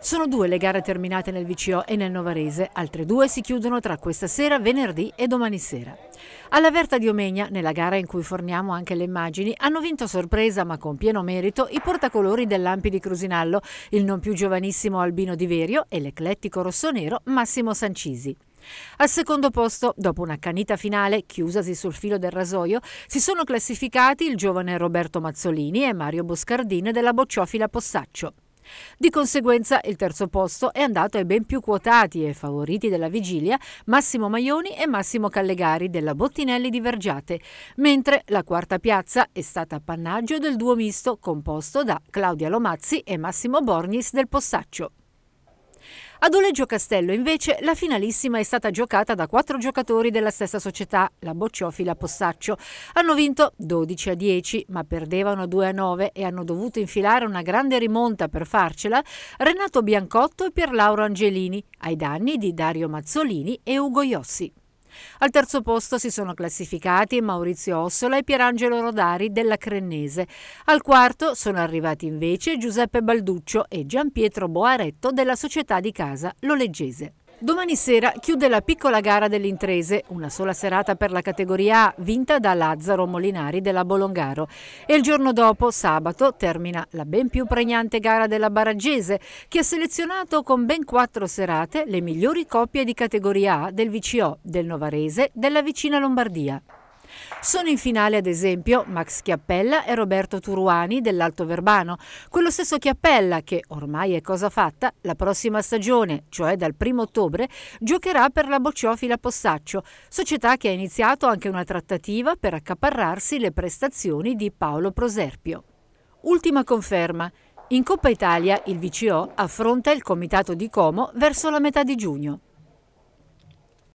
Sono due le gare terminate nel VCO e nel Novarese, altre due si chiudono tra questa sera, venerdì e domani sera. Alla Verta di Omegna, nella gara in cui forniamo anche le immagini, hanno vinto a sorpresa ma con pieno merito i portacolori dell'Ampi di Crusinallo, il non più giovanissimo Albino Di Verio e l'eclettico rossonero Massimo Sancisi. Al secondo posto, dopo una canita finale chiusasi sul filo del rasoio, si sono classificati il giovane Roberto Mazzolini e Mario Boscardin della bocciofila Possaccio. Di conseguenza il terzo posto è andato ai ben più quotati e favoriti della vigilia Massimo Maioni e Massimo Callegari della Bottinelli di Vergiate, mentre la quarta piazza è stata appannaggio del duo misto composto da Claudia Lomazzi e Massimo Bornis del Possaccio. A Doleggio Castello invece la finalissima è stata giocata da quattro giocatori della stessa società, la Bocciofila Possaccio. Hanno vinto 12 a 10 ma perdevano 2 a 9 e hanno dovuto infilare una grande rimonta per farcela Renato Biancotto e Pierlauro Angelini ai danni di Dario Mazzolini e Ugo Iossi. Al terzo posto si sono classificati Maurizio Ossola e Pierangelo Rodari della Crennese. Al quarto sono arrivati invece Giuseppe Balduccio e Giampietro Boaretto della Società di Casa Loleggese. Domani sera chiude la piccola gara dell'Intrese, una sola serata per la categoria A, vinta da Lazzaro Molinari della Bolongaro. E il giorno dopo, sabato, termina la ben più pregnante gara della Baraggese, che ha selezionato con ben quattro serate le migliori coppie di categoria A del VCO, del Novarese, della vicina Lombardia. Sono in finale ad esempio Max Chiappella e Roberto Turuani dell'Alto Verbano, quello stesso Chiappella che ormai è cosa fatta, la prossima stagione, cioè dal 1 ottobre, giocherà per la Bocciofila Possaccio, società che ha iniziato anche una trattativa per accaparrarsi le prestazioni di Paolo Proserpio. Ultima conferma. In Coppa Italia il VCO affronta il comitato di Como verso la metà di giugno.